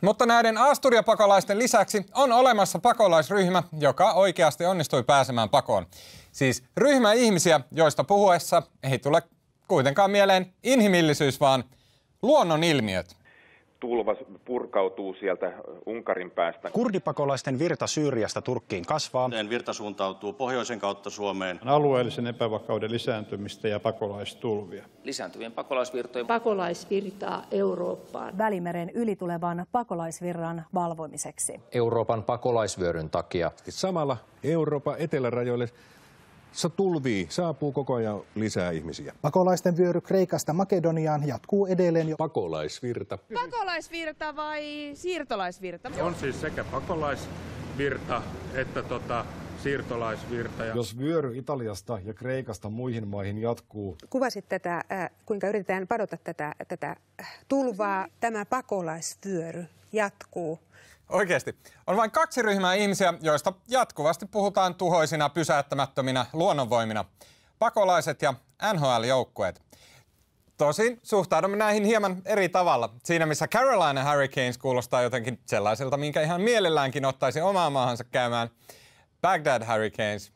Mutta näiden Asturiapakolaisten lisäksi on olemassa pakolaisryhmä, joka oikeasti onnistui pääsemään pakoon. Siis ryhmä ihmisiä, joista puhuessa ei tule kuitenkaan mieleen inhimillisyys, vaan luonnonilmiöt tulva purkautuu sieltä Unkarin päästä. Kurdipakolaisten virta Syyriasta Turkkiin kasvaa. Sen virta suuntautuu pohjoisen kautta Suomeen? Alueellisen epävakauden lisääntymistä ja pakolaistulvia. Lisääntyvien pakolaisvirtojen. Pakolaisvirtaa Eurooppaan. Välimeren ylitulevan pakolaisvirran valvomiseksi. Euroopan pakolaisvyöryn takia. Samalla Euroopan etelärajoille se tulvii, saapuu koko ajan lisää ihmisiä. Pakolaisten vyöry Kreikasta Makedoniaan jatkuu edelleen jo. Pakolaisvirta. Pakolaisvirta vai siirtolaisvirta? On siis sekä pakolaisvirta että tota, siirtolaisvirta. Jos vyöry Italiasta ja Kreikasta muihin maihin jatkuu. Kuvasit tätä, äh, kuinka yritetään padota tätä, tätä äh, tulvaa. Tämä pakolaisvyöry jatkuu Oikeasti. On vain kaksi ryhmää ihmisiä, joista jatkuvasti puhutaan tuhoisina, pysäyttämättöminä luonnonvoimina. Pakolaiset ja NHL-joukkueet. Tosin suhtaudumme näihin hieman eri tavalla. Siinä missä Carolina Hurricanes kuulostaa jotenkin sellaiselta, minkä ihan mielelläänkin ottaisi omaa maahansa käymään, Baghdad Hurricanes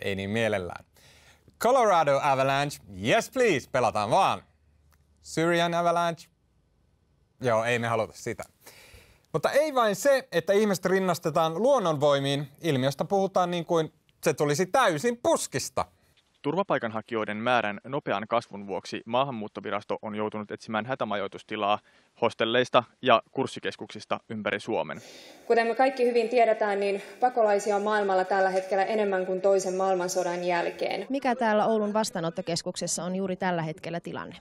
ei niin mielellään. Colorado Avalanche, yes please, pelataan vaan. Syrian Avalanche, joo ei me haluta sitä. Mutta ei vain se, että ihmiset rinnastetaan luonnonvoimiin, ilmiöstä puhutaan niin kuin se tulisi täysin puskista. Turvapaikanhakijoiden määrän nopean kasvun vuoksi maahanmuuttovirasto on joutunut etsimään hätämajoitustilaa hostelleista ja kurssikeskuksista ympäri Suomen. Kuten me kaikki hyvin tiedetään, niin pakolaisia on maailmalla tällä hetkellä enemmän kuin toisen maailmansodan jälkeen. Mikä täällä Oulun vastaanottokeskuksessa on juuri tällä hetkellä tilanne?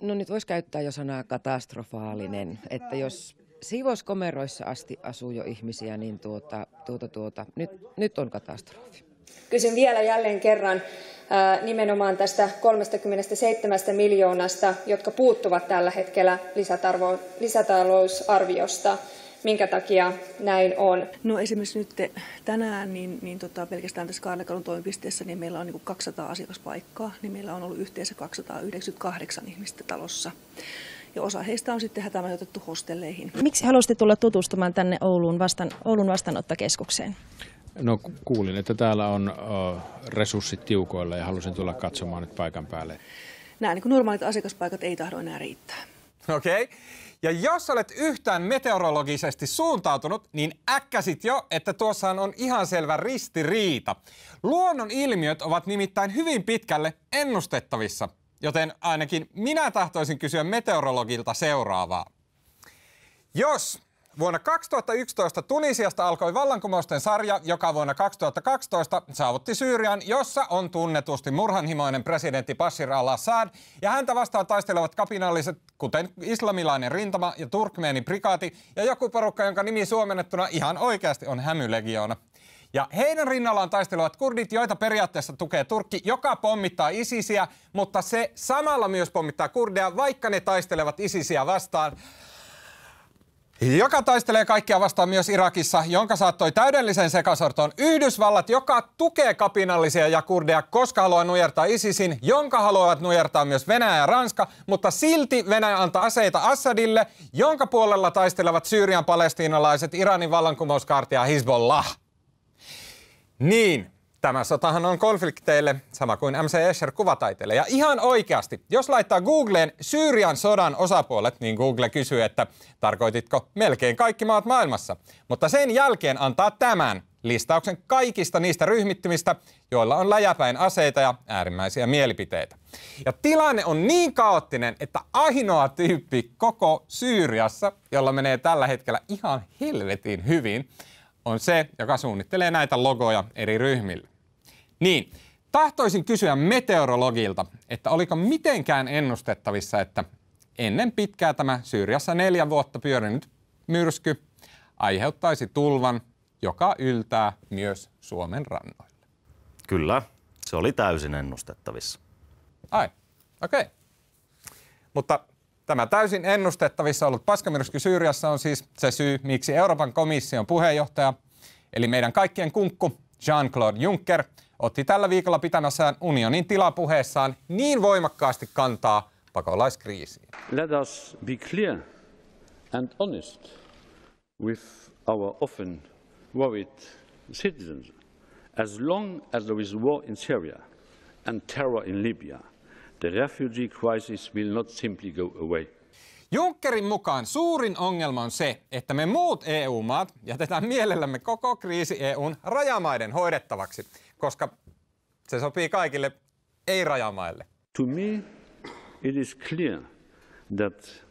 No nyt voisi käyttää jo sanaa katastrofaalinen, että jos siivouskomeroissa asti asuu jo ihmisiä, niin tuota, tuota, tuota, nyt, nyt on katastrofi. Kysyn vielä jälleen kerran nimenomaan tästä 37 miljoonasta, jotka puuttuvat tällä hetkellä lisätarvo, lisätalousarviosta. Minkä takia näin on? No esimerkiksi nyt tänään niin, niin tota, pelkästään tässä Kaarlekalun toimipisteessä niin meillä on niin 200 asiakaspaikkaa, niin meillä on ollut yhteensä 298 ihmistä talossa ja osa heistä on sitten hätämajoitettu hostelleihin. Miksi haluaisitte tulla tutustumaan tänne Ouluun, vastaan, Oulun vastaanottokeskukseen? No kuulin, että täällä on o, resurssit tiukoilla ja halusin tulla katsomaan nyt paikan päälle. Nämä niin normaalit asiakaspaikat ei tahdo enää riittää. Okei. Okay. Ja jos olet yhtään meteorologisesti suuntautunut, niin äkkäsit jo, että tuossa on ihan selvä ristiriita. Luonnon ilmiöt ovat nimittäin hyvin pitkälle ennustettavissa joten ainakin minä tahtoisin kysyä meteorologilta seuraavaa. Jos vuonna 2011 Tunisiasta alkoi vallankumousten sarja, joka vuonna 2012 saavutti Syyrian, jossa on tunnetusti murhanhimoinen presidentti Bashir al-Assad, ja häntä vastaan taistelevat kapinalliset, kuten islamilainen rintama ja turkmeeni prikaati, ja joku porukka, jonka nimi suomennettuna ihan oikeasti on hämylegioona. Ja heidän rinnallaan taistelevat kurdit, joita periaatteessa tukee Turkki, joka pommittaa ISISiä, mutta se samalla myös pommittaa kurdeja, vaikka ne taistelevat ISISiä vastaan joka taistelee kaikkia vastaan myös Irakissa, jonka saattoi täydellisen sekasortoon Yhdysvallat, joka tukee kapinallisia ja kurdeja, koska haluaa nujertaa ISISin, jonka haluavat nujertaa myös Venäjä ja Ranska, mutta silti Venäjä antaa aseita Assadille, jonka puolella taistelevat Syyrian palestiinalaiset, Iranin vallankumouskaartia Hezbollah. Niin, Tämä sotahan on konflikteille, sama kuin MC Escher kuvataiteille. Ja ihan oikeasti, jos laittaa Googleen Syyrian sodan osapuolet, niin Google kysyy, että tarkoititko melkein kaikki maat maailmassa. Mutta sen jälkeen antaa tämän listauksen kaikista niistä ryhmittymistä, joilla on läjäpäin aseita ja äärimmäisiä mielipiteitä. Ja tilanne on niin kaoottinen, että ainoa tyyppi koko Syyriassa, jolla menee tällä hetkellä ihan helvetin hyvin, on se, joka suunnittelee näitä logoja eri ryhmille. Niin, tahtoisin kysyä meteorologilta, että oliko mitenkään ennustettavissa, että ennen pitkää tämä Syyriassa neljä vuotta pyörinyt myrsky aiheuttaisi tulvan, joka yltää myös Suomen rannoille. Kyllä, se oli täysin ennustettavissa. Ai, okei. Okay. Mutta Tämä täysin ennustettavissa ollut paskamyrsky Syyriassa on siis se syy, miksi Euroopan komission puheenjohtaja, eli meidän kaikkien kunkku Jean-Claude Juncker, otti tällä viikolla pitämässään unionin tilapuheessaan niin voimakkaasti kantaa pakolaiskriisiin. Let us be clear and honest with our often worried citizens. As long as there is war in Syria and terror in Libya – The refugee crisis will not simply go away. Junckerin mukaan suurin ongelma on se, että me muut EU-maat jätetään mielellämme koko kriisi EUn rajamaiden hoidettavaksi, koska se sopii kaikille ei-rajamaille. To me it is clear that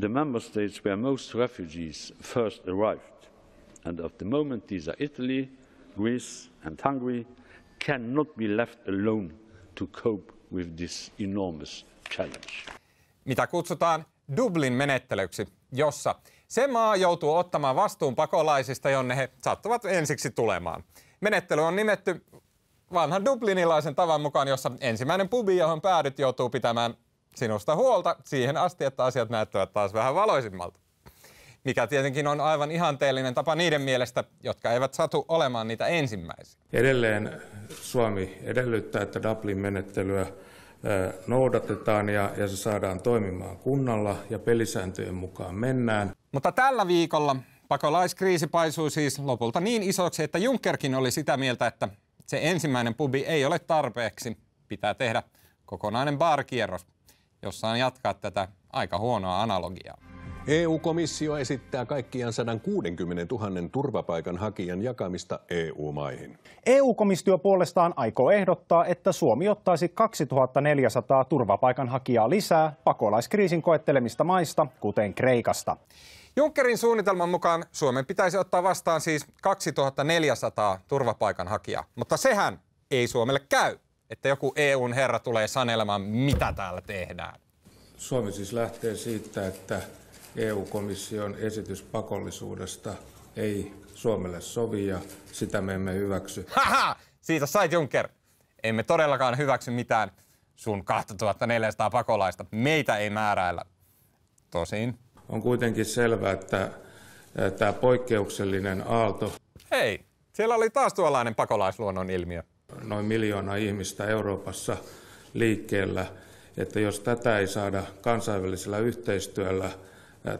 the member states where most refugees first arrived, and at the moment these are Italy, Greece and Hungary, cannot be left alone to cope with this enormous challenge. Mitä kutsutaan Dublin-menettelyksi, jossa se maa joutuu ottamaan vastuun pakolaisista, jonne he sattuvat ensiksi tulemaan. Menettely on nimetty vanhan dublinilaisen tavan mukaan, jossa ensimmäinen pubi, johon päädyt, joutuu pitämään sinusta huolta siihen asti, että asiat näyttävät taas vähän valoisimmalta mikä tietenkin on aivan ihanteellinen tapa niiden mielestä, jotka eivät satu olemaan niitä ensimmäisiä. Edelleen Suomi edellyttää, että Dublin-menettelyä noudatetaan ja, ja se saadaan toimimaan kunnalla ja pelisääntöjen mukaan mennään. Mutta tällä viikolla pakolaiskriisi paisui siis lopulta niin isoksi, että Junckerkin oli sitä mieltä, että se ensimmäinen pubi ei ole tarpeeksi. Pitää tehdä kokonainen baarkierros, jossa on jatkaa tätä aika huonoa analogiaa. EU-komissio esittää kaikkiaan 160 000 turvapaikanhakijan jakamista EU-maihin. EU-komissio puolestaan aikoo ehdottaa, että Suomi ottaisi 2400 turvapaikanhakijaa lisää pakolaiskriisin koettelemista maista, kuten Kreikasta. Junckerin suunnitelman mukaan Suomen pitäisi ottaa vastaan siis 2400 turvapaikanhakijaa, mutta sehän ei Suomelle käy, että joku EUn herra tulee sanelemaan, mitä täällä tehdään. Suomi siis lähtee siitä, että EU-komission esitys pakollisuudesta ei Suomelle sovi ja sitä me emme hyväksy. Haha! Siitä sait Juncker! Emme todellakaan hyväksy mitään sun 2400 pakolaista. Meitä ei määräillä. Tosin. On kuitenkin selvää, että tämä poikkeuksellinen aalto... Hei, siellä oli taas tuollainen pakolaisluonnon ilmiö. Noin miljoona ihmistä Euroopassa liikkeellä, että jos tätä ei saada kansainvälisellä yhteistyöllä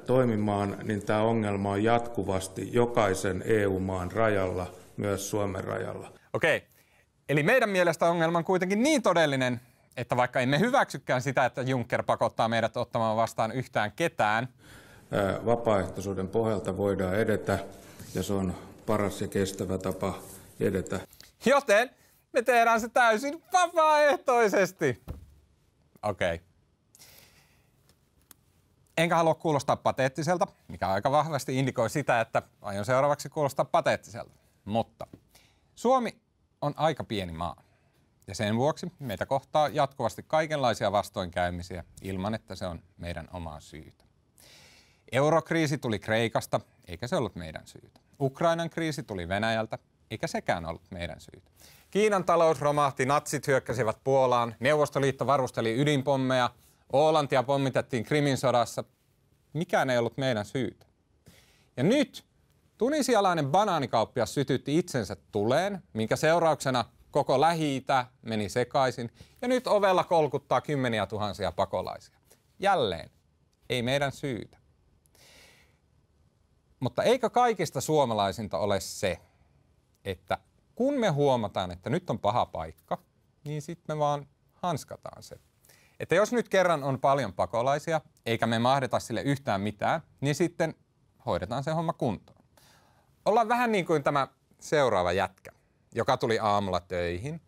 toimimaan, niin tämä ongelma on jatkuvasti jokaisen EU-maan rajalla, myös Suomen rajalla. Okei, eli meidän mielestä ongelma on kuitenkin niin todellinen, että vaikka emme hyväksykään sitä, että Juncker pakottaa meidät ottamaan vastaan yhtään ketään. Vapaaehtoisuuden pohjalta voidaan edetä ja se on paras ja kestävä tapa edetä. Joten me tehdään se täysin vapaaehtoisesti. Okei. Okay. Enkä halua kuulostaa pateettiselta, mikä aika vahvasti indikoi sitä, että aion seuraavaksi kuulostaa pateettiselta. Mutta Suomi on aika pieni maa. Ja sen vuoksi meitä kohtaa jatkuvasti kaikenlaisia vastoinkäymisiä ilman, että se on meidän omaa syytä. Eurokriisi tuli Kreikasta, eikä se ollut meidän syytä. Ukrainan kriisi tuli Venäjältä, eikä sekään ollut meidän syytä. Kiinan talous romahti, natsit hyökkäsivät Puolaan, Neuvostoliitto varusteli ydinpommeja – Oolantia pommitettiin Krimin sodassa. Mikään ei ollut meidän syytä. Ja nyt tunisialainen banaanikauppia sytytti itsensä tuleen, minkä seurauksena koko lähi meni sekaisin. Ja nyt ovella kolkuttaa kymmeniä tuhansia pakolaisia. Jälleen, ei meidän syytä. Mutta eikö kaikista suomalaisinta ole se, että kun me huomataan, että nyt on paha paikka, niin sitten me vaan hanskataan se että jos nyt kerran on paljon pakolaisia, eikä me mahdeta sille yhtään mitään, niin sitten hoidetaan se homma kuntoon. Ollaan vähän niin kuin tämä seuraava jätkä, joka tuli aamulla töihin,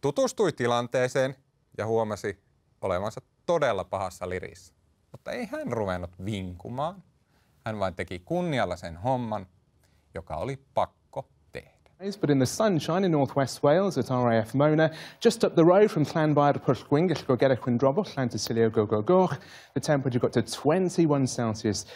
tutustui tilanteeseen ja huomasi olevansa todella pahassa lirissä. Mutta ei hän ruvennut vinkumaan, hän vain teki kunnialla sen homman, joka oli pakko. But in the sunshine in northwest Wales at RAF Mona, just up the road from Llanbair Pwllgwyngyll Gogera Quindrobol, Llantysilio Gogogoch, the temperature got to 21 Celsius